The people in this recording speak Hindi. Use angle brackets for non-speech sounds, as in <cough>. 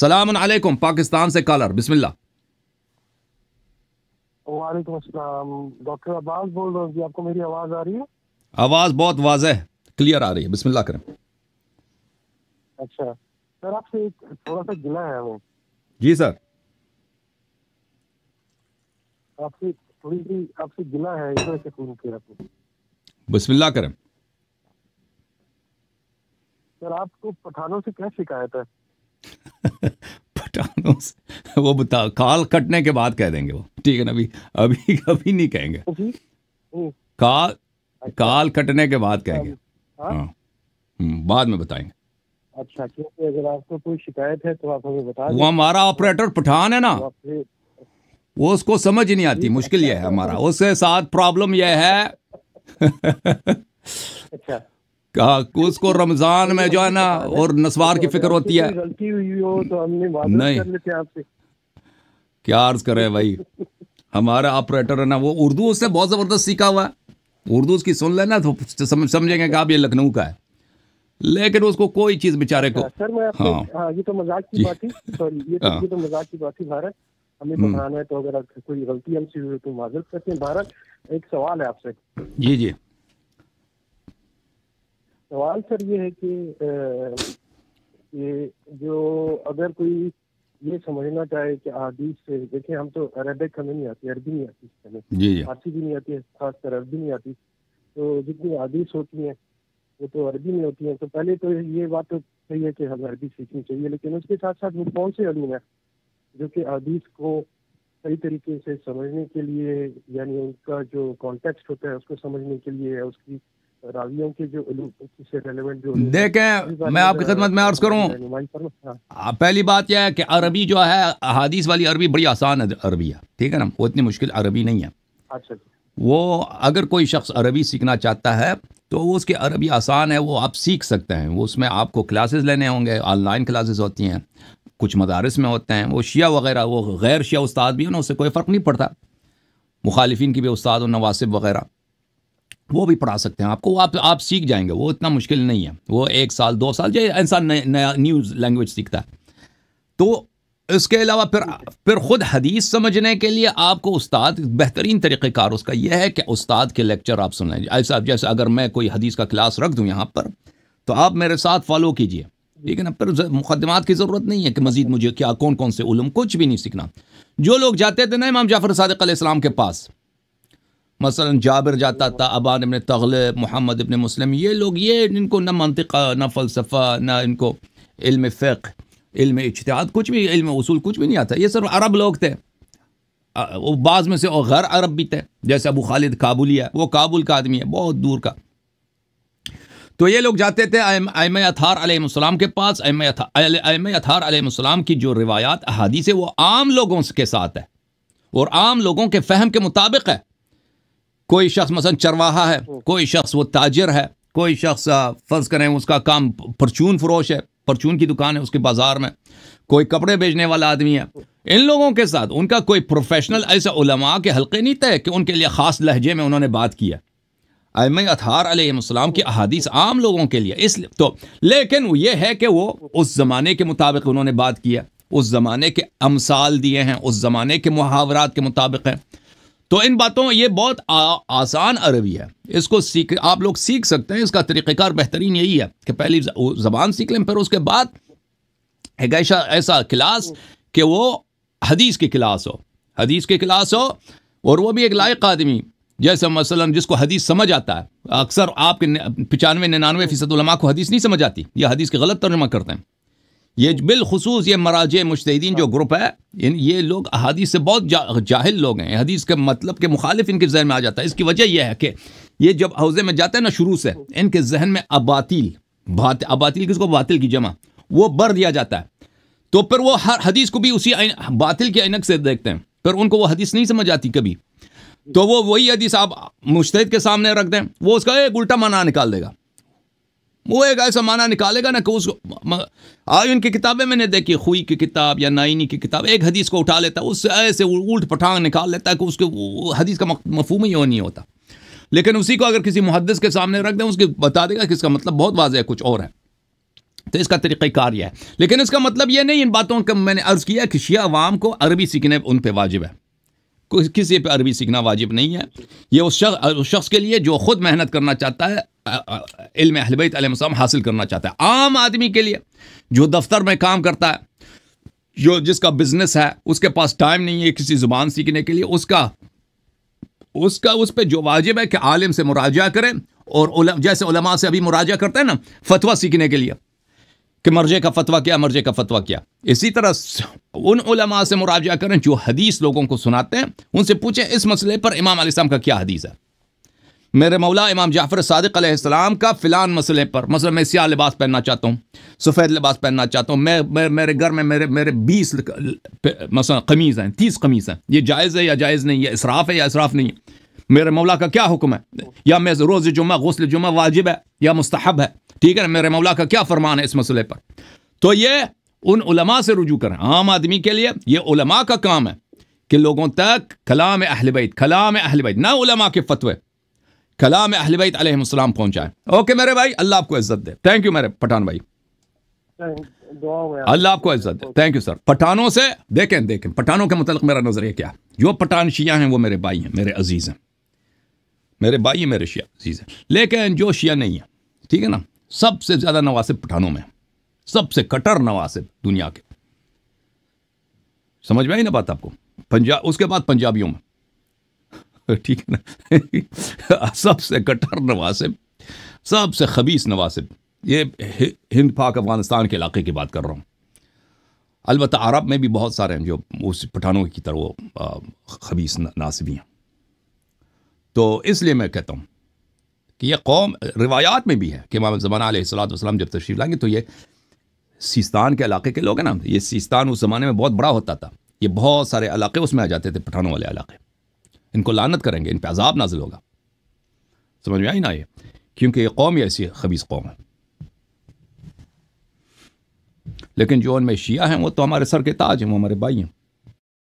सलाम अलैकुम पाकिस्तान से कॉलर बिस्मिल्ला डॉक्टर अब्बास बोल जी आपको मेरी आवाज़ आ रही है आवाज़ बहुत वाज है क्लियर आ रही है बिस्मिल्लाह करें अच्छा सर आपसे एक थोड़ा सा गिला है वो जी सर आपसे थोड़ी सी आपसे गिला है इधर से फोन किया आपने करें सर आपको पठानों से क्या शिकायत है पठानों से वो बता काल कटने के बाद कह देंगे वो ठीक है ना अभी अभी अभी नहीं कहेंगे काल अच्छा। काल कटने के बाद अच्छा। कहेंगे हाँ, हाँ। हम्म, बाद में बताएंगे अच्छा क्योंकि अगर आपको कोई शिकायत है तो आप हमें बता वो हमारा ऑपरेटर पठान है ना तो वो उसको समझ ही नहीं आती अच्छा, मुश्किल यह है हमारा उसके साथ प्रॉब्लम यह है अच्छा उसको रमजान में जो है ना और नस्वार की फिक्र होती है तो नहीं क्या अर्ज करे भाई हमारा ऑपरेटर है ना वो उर्दू उससे बहुत ज़बरदस्त सीखा हुआ है उर्दू उसकी सुन लेना तो समझेंगे कि आप ये लखनऊ का है लेकिन उसको कोई चीज़ बेचारे को हाँ, सर मैं हाँ हाँ ये तो मजाक की बात थी सॉरी ये तो, हाँ। ये तो मजाक की बात थी भारत हमें तो हम्म। बनाना है तो अगर कोई गलती हमसे हुई तो माजर करते हैं भारत एक सवाल है आपसे जी जी सवाल सर ये है कि ये जो अगर कोई ये समझना चाहे कि अदीस से देखिए हम तो अरेबिक हमें नहीं आती अरबी नहीं आती हमें फारसी भी नहीं आती है खासकर अरबी नहीं आती तो जितनी आदिश होती हैं वो तो अरबी में होती है तो पहले तो ये बात तो सही है कि हमें अरबी सीखनी चाहिए लेकिन उसके साथ साथ वो कौन से अलूम है जो कि आदिश को सही तरीके से समझने के लिए यानी उनका जो कॉन्टेक्स्ट होता है उसको समझने के लिए उसकी देखें मैं आपकी खदमत में अर्ज करूँ हाँ। पहली बात यह है कि अरबी जो है हदीस वाली अरबी बड़ी आसान अरबी है ठीक है ना वो इतनी मुश्किल अरबी नहीं है अच्छा वो अगर कोई शख्स अरबी सीखना चाहता है तो वो उसकी अरबी आसान है वो आप सीख सकते हैं वो उसमें आपको क्लासेस लेने होंगे ऑनलाइन क्लासेस होती हैं कुछ मदारस में होते हैं वो शिया वगैरह वो गैर शिया उस्ताद भी हो ना उससे कोई फ़र्क नहीं पड़ता मुखालिफिन की भी उस्ताद और नवासिब वगैरह वो भी पढ़ा सकते हैं आपको आप आप सीख जाएंगे वो इतना मुश्किल नहीं है वो एक साल दो साल जो इंसान नया न्यूज लैंग्वेज सीखता है तो इसके अलावा फिर फिर ख़ुद हदीस समझने के लिए आपको उस्ताद बेहतरीन तरीक़ेकार उसका यह है कि उस्ताद के लेक्चर आप सुन लें ऐसा जैसे अगर मैं कोई हदीस का क्लास रख दूँ यहाँ पर तो आप मेरे साथ फॉलो कीजिए लेकिन अब फिर मुकदमात की ज़रूरत नहीं है कि मजीद मुझे क्या कौन कौन से उलम कुछ भी नहीं सीखना जो लोग जाते थे ना इमाम जाफ़र सदक के पास मसला जाबिर जाता था अबान इबन तगल मोहम्मद इबन मुस्लिम ये लोग ये इनको ना मनतिका ना फ़लसफ़ा ना इनको इल्म फ़िक इल्म इजतहाद कुछ भी इल्म उसूल कुछ भी नहीं आता ये सिर्फ अरब लोग थे वो बाज़ में से और गैर अरब भी थे जैसे अबू खालिद काबुलिया वो काबुल का आदमी है बहुत दूर का तो ये लोग जाते थे आयम अथार आलम के पास आयम अथार आलम की जो रिवायात अहादीस है वो आम लोगों के साथ है और आम लोगों के फहम के मुताबिक है कोई शख्स मसलन चरवाहा है हम्म। कोई शख्स वो ताजिर है कोई शख्स फ़र्ज़ करें उसका काम परचून फरोश है परचून की दुकान है उसके बाज़ार में कोई कपड़े बेचने वाला आदमी है हम्म। इन लोगों के साथ उनका कोई प्रोफेशनल ऐसे उलमा के हल्के नहीं तय कि उनके लिए ख़ास लहजे में उन्होंने बात किया अम अतहार अलैहिस्सलाम की अहादीस आम लोगों के लिए इसलिए तो लेकिन ये है कि वो उस ज़माने के मुताबिक उन्होंने बात किया उस ज़माने के अमसाल दिए हैं उस ज़माने के मुहावरात के मुताबिक हैं तो इन बातों ये बहुत आ, आसान अरबी है इसको सीख आप लोग सीख सकते हैं इसका तरीक़ार बेहतरीन यही है कि पहली ज़बान सीख लें फिर उसके बाद एक ऐसा ऐसा क्लास कि वो हदीस की क्लास हो हदीस की क्लास हो और वो भी एक लायक आदमी जैसे मसलन जिसको हदीस समझ आता है अक्सर आपके पचानवे निन्यानवे फ़ीसद को हदीस नहीं समझ आती या हदीस के गलत तर्जमा करते हैं ये बिलखसूस ये मराज मुश्तिन जो हाँ। ग्रुप है इन ये लोग अहादीस से बहुत जा, जाहिल लोग हैं हदीस के मतलब के मुखालिफ इनके जहन में आ जाता है इसकी वजह यह है कि ये जब हौजे में जाते हैं ना शुरू से इनके जहन में अबातिल बात अबातिल किसको बातिल की जमा वो बर दिया जाता है तो फिर वो हर हदीस को भी उसी बातिल के अनक से देखते हैं फिर उनको वो हदीस नहीं समझ आती कभी तो वो वही हदीस आप मुश्त के सामने रख दें वो उसका एक उल्टा माना निकाल देगा वो एक ऐसा माना निकालेगा ना कि उसको आज उनकी किताबें मैंने देखी खुई की किताब या नाइनी की किताब एक हदीस को उठा लेता है उससे ऐसे उल्ट पठांग निकाल लेता है कि उसके हदीस का मफहम ही नहीं होता लेकिन उसी को अगर किसी मुहदस के सामने रख दें उसके बता देगा कि इसका मतलब बहुत वाजह है कुछ और है तो इसका तरीक़ार यह है लेकिन इसका मतलब यह नहीं इन बातों का मैंने अर्ज़ किया कि शिया अवाम को अरबी सीखने उन पर वाजिब है किसी पर अरबी सीखना वाजिब नहीं है ये उस शख्स के लिए जो ख़ुद मेहनत करना चाहता है इल्म अहलबैत आलम हासिल करना चाहता है आम आदमी के लिए जो दफ्तर में काम करता है जो जिसका बिजनेस है उसके पास टाइम नहीं है किसी ज़ुबान सीखने के लिए उसका उसका उस पर जो वाजिब है कि आलिम से मुराजा करें और जैसे उलमा से अभी मुराजा करते हैं ना फतवा सीखने के लिए कि मर्जे का फतवा क्या मर्जे का फतवा क्या इसी तरह उन उलमा से मुराजा करें जो हदीस लोगों को सुनाते हैं उनसे पूछें इस मसले पर इमाम आलम का क्या हदीस है मेरे मौला इमाम जाफ़र सदक आसमाम का फ़िलान मसले पर मसला मैं सियाह लिबास पहनना चाहता हूँ सफ़ेद लिबास पहनना चाहता हूँ मैं, मैं मेरे घर में मेरे मेरे बीस मसला कमीज़ हैं तीस कमीज़ हैं ये जायज़ है या जायज़ नहीं है इसराफ़ है या इसराफ़ नहीं है मेरे मौला का क्या हुक्म है या मैं रोज़ जुम्मा गसल जुम्मा वाजिब है या मुस्तहब है ठीक है ना मेरे मौला का क्या फरमान है इस मसले पर तो ये उन से रुजू करें आम आदमी के लिए ये का काम है कि लोगों तक कलाम अहलबैत कलाम अहलबैत ना उलमा के फतवे कलाम अहल बैत अलैहिस्सलाम ओके मेरे भाई अल्लाह आपको इज्जत दे थैंक यू मेरे पठान भाई अल्लाह आपको इज्जत दे थैंक यू सर पठानों से देखें देखें पठानों के मतलब मेरा नजरिया क्या जो पठान शिया हैं वो मेरे भाई हैं मेरे अजीज हैं मेरे भाई हैं मेरे शिया अजीज हैं लेकिन जो शिया नहीं है ठीक है ना सबसे ज़्यादा नवासिब पठानों में सबसे कटर नवासिब दुनिया के समझ में ही ना बात आपको पंजाब उसके बाद पंजाबियों में <laughs> ठीक है ना <laughs> सबसे कट्टर नवासिब सबसे खबीस नवासिब ये हिंद पाक अफगानिस्तान के इलाके की बात कर रहा हूँ अलबत् अरब में भी बहुत सारे हैं जो उस पठानों की तरह वो खबीस नासिबी हैं तो इसलिए मैं कहता हूँ कि यह कौम रिवायात में भी है कि इमाम ज़मान सलाम जब तशरीफ लाएंगे तो ये सिस्तान के इलाके के लोग हैं ना ये सिस्तान उस ज़माने में बहुत बड़ा होता था ये बहुत सारे इलाके उसमें आ जाते थे पठानों वाले इलाके इनको लानत करेंगे इन पर अजाब नाजिल होगा समझ में आई ना ये क्योंकि ये कौम ही ऐसी खबीस कौम है लेकिन जो उनमें शिया हैं वो तो हमारे सर के ताज हैं वो हमारे भाई हैं